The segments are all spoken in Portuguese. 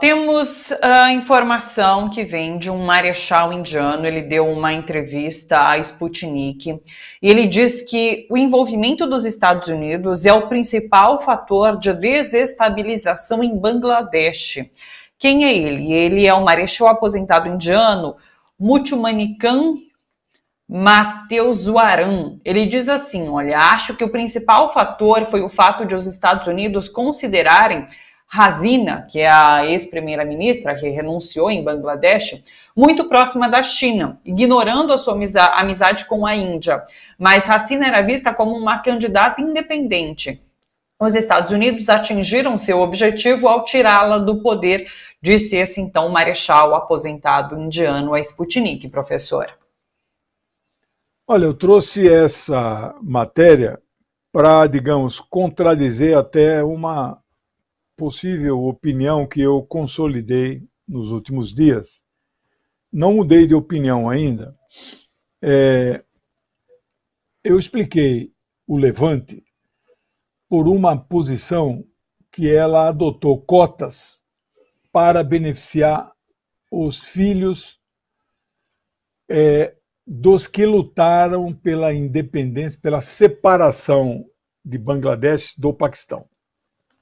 Temos a informação que vem de um marechal indiano. Ele deu uma entrevista à Sputnik e ele diz que o envolvimento dos Estados Unidos é o principal fator de desestabilização em Bangladesh. Quem é ele? Ele é o marechal aposentado indiano, Mutumanikan Mateus Waran. Ele diz assim: olha, acho que o principal fator foi o fato de os Estados Unidos considerarem Razina, que é a ex-primeira-ministra que renunciou em Bangladesh, muito próxima da China, ignorando a sua amizade com a Índia. Mas Hasina era vista como uma candidata independente. Os Estados Unidos atingiram seu objetivo ao tirá-la do poder, disse esse então marechal aposentado indiano a Sputnik, professor. Olha, eu trouxe essa matéria para, digamos, contradizer até uma possível opinião que eu consolidei nos últimos dias. Não mudei de opinião ainda. É, eu expliquei o Levante por uma posição que ela adotou cotas para beneficiar os filhos é, dos que lutaram pela independência, pela separação de Bangladesh do Paquistão.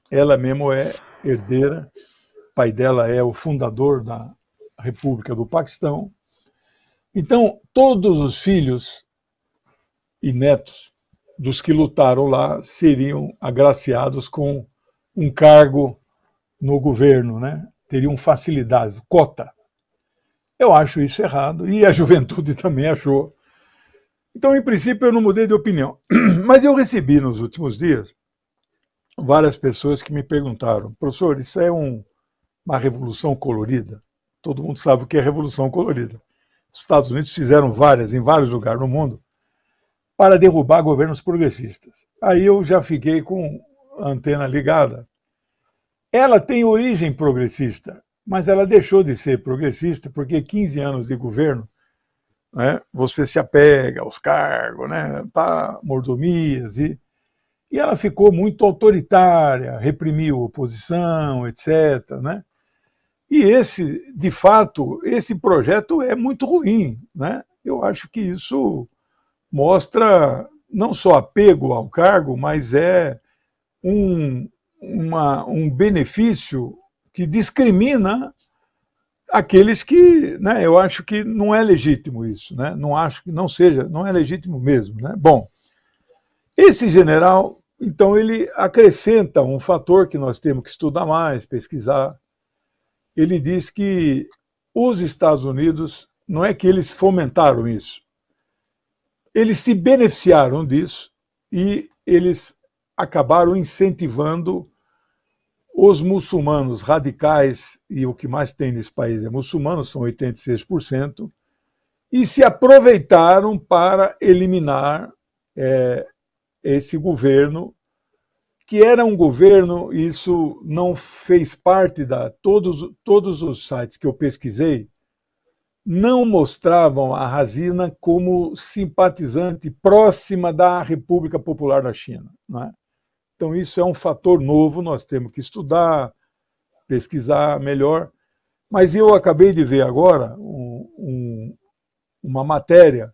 Ela mesmo é herdeira, o pai dela é o fundador da República do Paquistão. Então, todos os filhos e netos dos que lutaram lá seriam agraciados com um cargo no governo, né? teriam facilidades, cota. Eu acho isso errado e a juventude também achou. Então, em princípio, eu não mudei de opinião. Mas eu recebi nos últimos dias várias pessoas que me perguntaram, professor, isso é um, uma revolução colorida? Todo mundo sabe o que é revolução colorida. Os Estados Unidos fizeram várias em vários lugares no mundo para derrubar governos progressistas. Aí eu já fiquei com a antena ligada. Ela tem origem progressista, mas ela deixou de ser progressista porque 15 anos de governo, né, você se apega aos cargos, né, tá, mordomias e e ela ficou muito autoritária, reprimiu a oposição, etc. Né? E esse, de fato, esse projeto é muito ruim. Né? Eu acho que isso mostra não só apego ao cargo, mas é um, uma, um benefício que discrimina aqueles que, né, eu acho que não é legítimo isso, né? Não acho que não seja, não é legítimo mesmo, né? Bom, esse general, então, ele acrescenta um fator que nós temos que estudar mais, pesquisar. Ele diz que os Estados Unidos, não é que eles fomentaram isso, eles se beneficiaram disso e eles acabaram incentivando os muçulmanos radicais, e o que mais tem nesse país é muçulmano, são 86%, e se aproveitaram para eliminar é, esse governo, que era um governo, isso não fez parte da. Todos, todos os sites que eu pesquisei não mostravam a Razina como simpatizante próxima da República Popular da China. Né? Então, isso é um fator novo, nós temos que estudar, pesquisar melhor. Mas eu acabei de ver agora um, um, uma matéria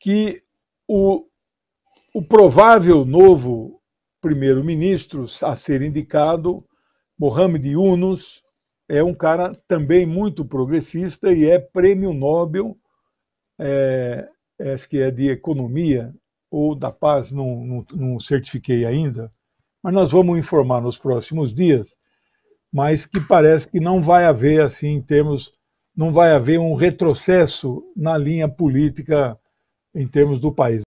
que o, o provável novo primeiro-ministro a ser indicado, Mohamed Yunus, é um cara também muito progressista e é prêmio Nobel, é, é, acho que é de economia ou da paz, não, não, não certifiquei ainda, mas nós vamos informar nos próximos dias, mas que parece que não vai haver, assim, em termos, não vai haver um retrocesso na linha política em termos do país.